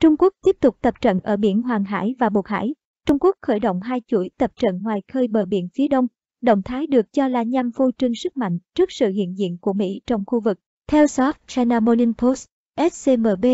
Trung Quốc tiếp tục tập trận ở biển Hoàng Hải và Bột Hải. Trung Quốc khởi động hai chuỗi tập trận ngoài khơi bờ biển phía đông. Động thái được cho là nhằm phô trương sức mạnh trước sự hiện diện của Mỹ trong khu vực. Theo South China Morning Post, SCMB,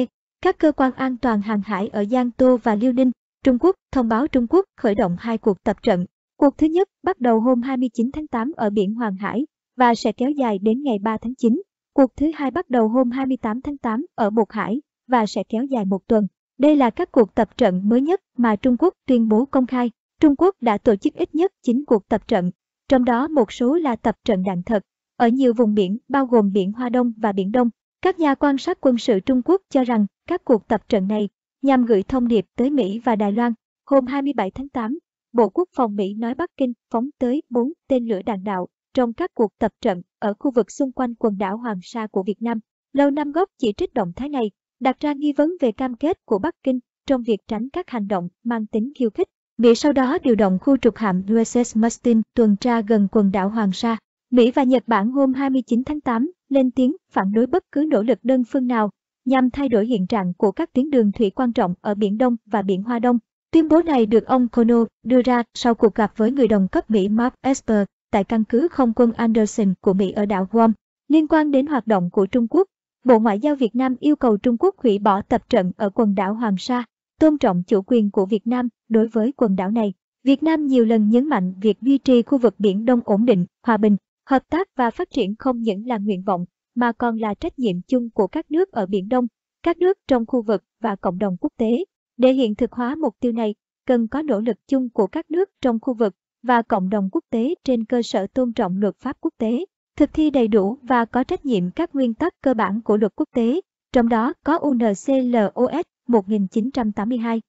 các cơ quan an toàn hàng hải ở Giang Tô và Liêu Ninh, Trung Quốc thông báo Trung Quốc khởi động hai cuộc tập trận. Cuộc thứ nhất bắt đầu hôm 29 tháng 8 ở biển Hoàng Hải và sẽ kéo dài đến ngày 3 tháng 9. Cuộc thứ hai bắt đầu hôm 28 tháng 8 ở Bột Hải và sẽ kéo dài một tuần. Đây là các cuộc tập trận mới nhất mà Trung Quốc tuyên bố công khai. Trung Quốc đã tổ chức ít nhất 9 cuộc tập trận, trong đó một số là tập trận đạn thật, ở nhiều vùng biển bao gồm biển Hoa Đông và Biển Đông. Các nhà quan sát quân sự Trung Quốc cho rằng các cuộc tập trận này nhằm gửi thông điệp tới Mỹ và Đài Loan. Hôm 27 tháng 8, Bộ Quốc phòng Mỹ nói Bắc Kinh phóng tới 4 tên lửa đạn đạo trong các cuộc tập trận ở khu vực xung quanh quần đảo Hoàng Sa của Việt Nam. Lâu năm gốc chỉ trích động thái này đặt ra nghi vấn về cam kết của Bắc Kinh trong việc tránh các hành động mang tính khiêu khích. Mỹ sau đó điều động khu trục hạm USS Mustin tuần tra gần quần đảo Hoàng Sa. Mỹ và Nhật Bản hôm 29 tháng 8 lên tiếng phản đối bất cứ nỗ lực đơn phương nào nhằm thay đổi hiện trạng của các tuyến đường thủy quan trọng ở Biển Đông và Biển Hoa Đông. Tuyên bố này được ông Kono đưa ra sau cuộc gặp với người đồng cấp Mỹ Mark Esper tại căn cứ không quân Anderson của Mỹ ở đảo Guam. Liên quan đến hoạt động của Trung Quốc, Bộ Ngoại giao Việt Nam yêu cầu Trung Quốc hủy bỏ tập trận ở quần đảo Hoàng Sa, tôn trọng chủ quyền của Việt Nam đối với quần đảo này. Việt Nam nhiều lần nhấn mạnh việc duy trì khu vực Biển Đông ổn định, hòa bình, hợp tác và phát triển không những là nguyện vọng, mà còn là trách nhiệm chung của các nước ở Biển Đông, các nước trong khu vực và cộng đồng quốc tế. Để hiện thực hóa mục tiêu này, cần có nỗ lực chung của các nước trong khu vực và cộng đồng quốc tế trên cơ sở tôn trọng luật pháp quốc tế thực thi đầy đủ và có trách nhiệm các nguyên tắc cơ bản của luật quốc tế, trong đó có UNCLOS 1982.